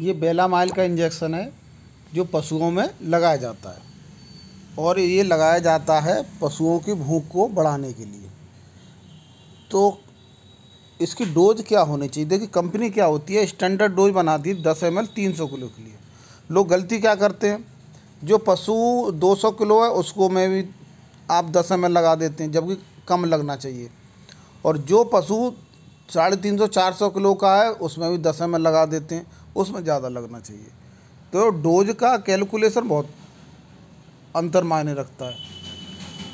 ये बेलामाइल का इंजेक्शन है जो पशुओं में लगाया जाता है और ये लगाया जाता है पशुओं की भूख को बढ़ाने के लिए तो इसकी डोज क्या होनी चाहिए देखिए कंपनी क्या होती है स्टैंडर्ड डोज बनाती है दस एम एल तीन सौ किलो के लिए लोग गलती क्या करते हैं जो पशु 200 किलो है उसको में भी आप दस एम लगा देते हैं जबकि कम लगना चाहिए और जो पशु साढ़े तीन सौ चार सौ किलो का है उसमें भी दस एम लगा देते हैं उसमें ज़्यादा लगना चाहिए तो डोज का कैलकुलेशन बहुत अंतर मायने रखता है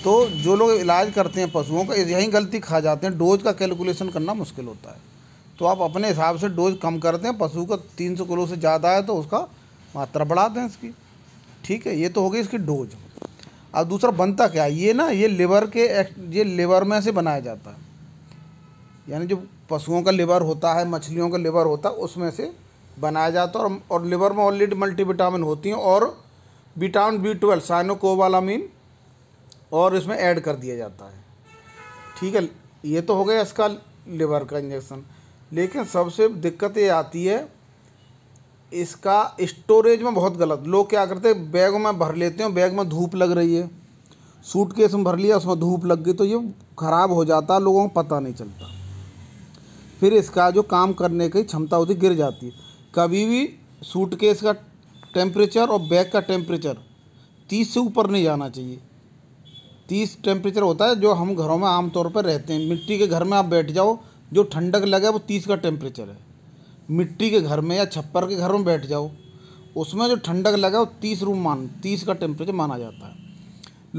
तो जो लोग इलाज करते हैं पशुओं का यहीं गलती खा जाते हैं डोज का कैलकुलेशन करना मुश्किल होता है तो आप अपने हिसाब से डोज कम कर दें पशु का तीन सौ किलो से ज़्यादा है तो उसका मात्रा बढ़ा दें इसकी ठीक है ये तो हो गई इसकी डोज अब दूसरा बनता क्या ये ना ये लिवर के ये लिवर में से बनाया जाता है यानी जो पशुओं का लिवर होता है मछलियों का लिवर होता है उसमें से बनाया जाता है और, और लिवर में ऑलरेडी मल्टीविटामिन होती हैं और विटामिन बी ट्वेल्व साइनोकोवालामीन और इसमें ऐड कर दिया जाता है ठीक है ये तो हो गया इसका लिवर का इंजेक्शन लेकिन सबसे दिक्कत ये आती है इसका स्टोरेज में बहुत गलत लोग क्या करते हैं बैग में भर लेते हैं बैग में धूप लग रही है सूट केस में भर लिया उसमें धूप लग गई तो ये ख़राब हो जाता है लोगों को पता नहीं चलता फिर इसका जो काम करने की क्षमता होती गिर जाती है कभी भी सूटकेस का टेम्परेचर और बैग का टेम्परेचर तीस से ऊपर नहीं जाना चाहिए तीस टेम्परेचर होता है जो हम घरों में आमतौर पर रहते हैं मिट्टी के घर में आप बैठ जाओ जो ठंडक लगे वो तीस का टेम्परेचर है मिट्टी के घर में या छप्पर के घर में बैठ जाओ उसमें जो ठंडक लगे वो तीस रूम मान तीस का टेम्परेचर माना जाता है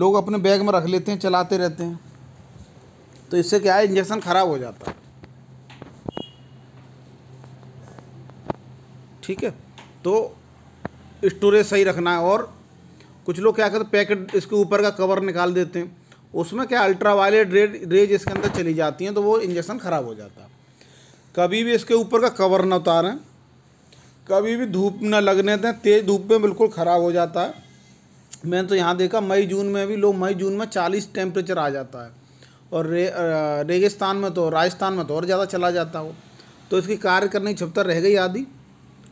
लोग अपने बैग में रख लेते हैं चलाते रहते हैं तो इससे क्या है इंजेक्शन ख़राब हो जाता है ठीक है तो स्टोरेज सही रखना है और कुछ लोग क्या करते पैकेट इसके ऊपर का कवर निकाल देते हैं उसमें क्या अल्ट्रा वायलेट रेड रेज इसके अंदर चली जाती हैं तो वो इंजेक्शन ख़राब हो जाता है कभी भी इसके ऊपर का कवर ना उतारें कभी भी धूप ना लगने दें तेज़ धूप में बिल्कुल ख़राब हो जाता है मैंने तो यहाँ देखा मई जून में भी लोग मई जून में चालीस टेम्परेचर आ जाता है और रे, रेगिस्तान में तो राजस्थान में तो और ज़्यादा चला जाता वो तो इसकी कार्य करने की क्षमता रह गई आदि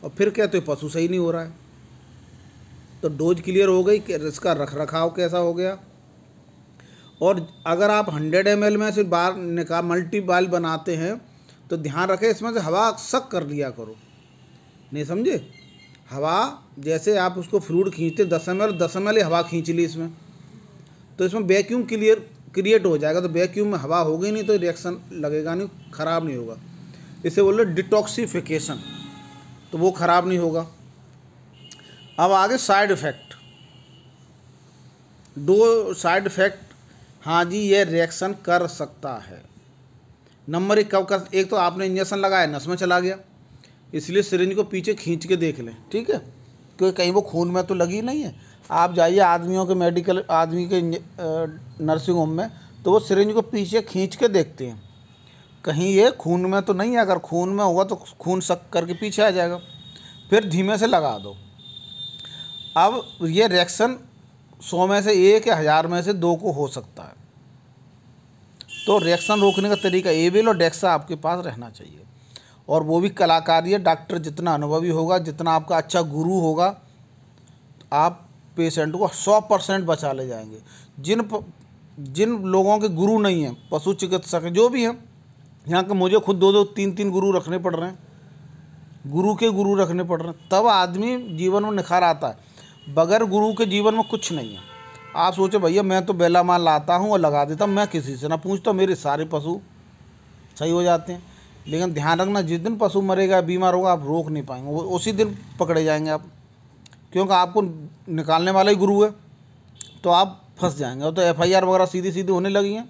और फिर कहते तो हो पशु सही नहीं हो रहा है तो डोज क्लियर हो गई कि इसका रख रखाव कैसा हो गया और अगर आप 100 एम में से बार निकाल मल्टी बाल बनाते हैं तो ध्यान रखें इसमें से हवा सक कर लिया करो नहीं समझे हवा जैसे आप उसको फ्रूट खींचते दस एम एल दस एम एल हवा खींच ली इसमें तो इसमें वैक्यूम क्लियर क्रिएट हो जाएगा तो वैक्यूम में हवा होगी नहीं तो रिएक्शन लगेगा नहीं ख़राब नहीं होगा इसे बोलो डिटॉक्सीफिकेशन तो वो ख़राब नहीं होगा अब आगे साइड इफ़ेक्ट दो साइड इफ़ेक्ट हाँ जी ये रिएक्शन कर सकता है नंबर एक कब कर एक तो आपने इंजेक्शन लगाया नस में चला गया इसलिए सिरिंज को पीछे खींच के देख लें ठीक है क्योंकि कहीं वो खून में तो लगी नहीं है आप जाइए आदमियों के मेडिकल आदमी के नर्सिंग होम में तो वो सिरिंज को पीछे खींच के देखते हैं कहीं ये खून में तो नहीं है अगर खून में होगा तो खून सक करके पीछे आ जाएगा फिर धीमे से लगा दो अब ये रिएक्शन सौ में से एक या हज़ार में से दो को हो सकता है तो रिएक्शन रोकने का तरीका एविल और डेक्सा आपके पास रहना चाहिए और वो भी कलाकार या डॉक्टर जितना अनुभवी होगा जितना आपका अच्छा गुरु होगा आप पेशेंट को सौ परसेंट बचा ले जाएंगे जिन जिन लोगों के गुरु नहीं हैं पशु चिकित्सक जो भी हैं यहाँ के मुझे खुद दो दो तीन तीन गुरु रखने पड़ रहे हैं गुरु के गुरु रखने पड़ रहे हैं तब आदमी जीवन में निखार आता है बगैर गुरु के जीवन में कुछ नहीं है आप सोचे भैया मैं तो बेला माल लाता हूँ और लगा देता हूँ मैं किसी से ना पूछता मेरे सारे पशु सही हो जाते हैं लेकिन ध्यान रखना जिस दिन पशु मरेगा बीमार होगा आप रोक नहीं पाएंगे वो उसी दिन पकड़े जाएंगे आप क्योंकि आपको निकालने वाला ही गुरु है तो आप फंस जाएंगे और तो एफ वगैरह सीधी सीधी होने लगी हैं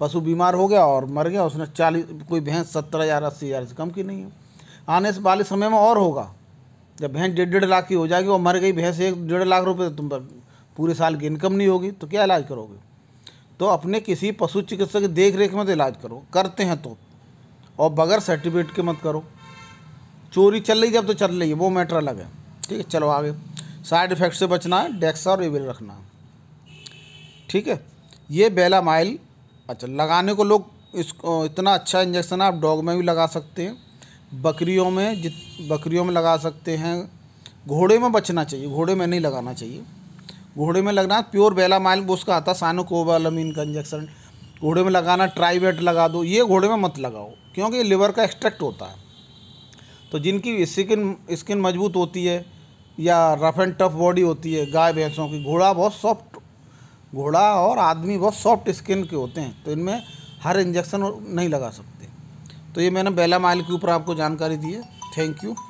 पशु बीमार हो गया और मर गया उसने चालीस कोई भैंस सत्तर हज़ार अस्सी हज़ार से कम की नहीं है आने से वाले समय में और होगा जब भैंस डेढ़ डेढ़ लाख की हो जाएगी और मर गई भैंस एक डेढ़ लाख रुपये तुम पर पूरे साल की इनकम नहीं होगी तो क्या इलाज करोगे तो अपने किसी पशु चिकित्सक की देख रेख में तो इलाज करो करते हैं तो और बगैर सर्टिफिकेट के मत करो चोरी चल रही जब तो चल रही है वो मैटर अलग है ठीक है चलो आगे साइड इफेक्ट से बचना है डेक्सा और एविल रखना ठीक है ये बेला माइल अच्छा लगाने को लोग इसको इतना अच्छा इंजेक्शन आप डॉग में भी लगा सकते हैं बकरियों में जित बकरियों में लगा सकते हैं घोड़े में बचना चाहिए घोड़े में नहीं लगाना चाहिए घोड़े में लगना प्योर बेला माइल वो उसका आता सानुकोबालमीन का इंजेक्शन घोड़े में लगाना ट्राइवेट लगा दो ये घोड़े में मत लगाओ क्योंकि ये लिवर का एक्सट्रैक्ट होता है तो जिनकी स्किन स्किन मजबूत होती है या रफ़ एंड टफ बॉडी होती है गाय भैंसों की घोड़ा बहुत सॉफ्ट घोड़ा और आदमी बहुत सॉफ्ट स्किन के होते हैं तो इनमें हर इंजेक्शन नहीं लगा सकते तो ये मैंने बेला माइल के ऊपर आपको जानकारी दी है थैंक यू